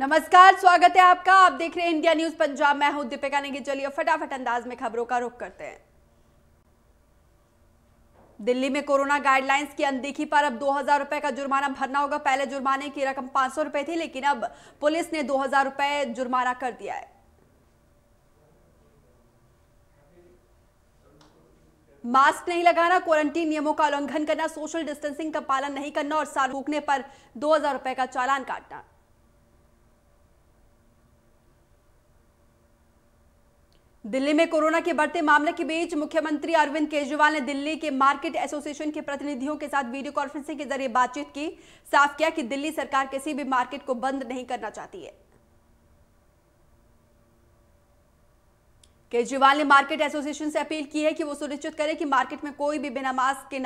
नमस्कार स्वागत है आपका आप देख रहे हैं इंडिया न्यूज पंजाब मैं हूं दीपिका नेगी चलिए फटाफट अंदाज में खबरों का रुख करते हैं दिल्ली में कोरोना गाइडलाइंस की अनदेखी पर अब दो हजार रुपए का जुर्माना भरना होगा पहले जुर्माने की रकम पांच सौ रुपए थी लेकिन अब पुलिस ने दो हजार रुपए जुर्माना कर दिया है मास्क नहीं लगाना क्वारंटीन नियमों का उल्लंघन करना सोशल डिस्टेंसिंग का पालन नहीं करना और साल रोकने पर दो हजार रुपए का चालान काटना दिल्ली में कोरोना के बढ़ते मामले के बीच मुख्यमंत्री अरविंद केजरीवाल ने दिल्ली के मार्केट एसोसिएशन के प्रतिनिधियों के साथ वीडियो कॉन्फ्रेंसिंग के जरिए बातचीत की साफ किया कि दिल्ली सरकार किसी भी मार्केट को बंद नहीं करना चाहती है केजरीवाल ने मार्केट एसोसिएशन से अपील की है कि वो सुनिश्चित करें कि मार्केट में कोई भी बिना मास्क के